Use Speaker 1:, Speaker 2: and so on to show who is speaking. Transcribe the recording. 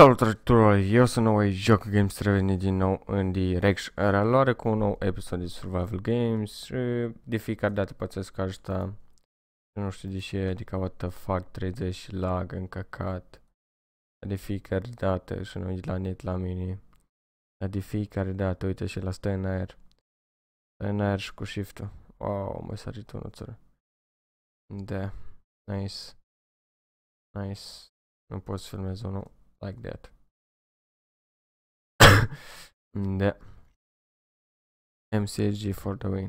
Speaker 1: Salut tuturor, eu sunt aici, Joc Games reveni din nou în direct reluare cu un nou episod de Survival Games de fiecare dată pățesc asta nu știu de ce, adică what the fuck, 30 lag încăcat de fiecare dată și nu la net la mine dar de fiecare dată, uite și la stă în aer
Speaker 2: stă în aer și cu shift-ul wow, mă sărit unul țără
Speaker 3: da, nice nice nu pot să filmez unul like that. Mm, yeah.
Speaker 4: MCSG for the win.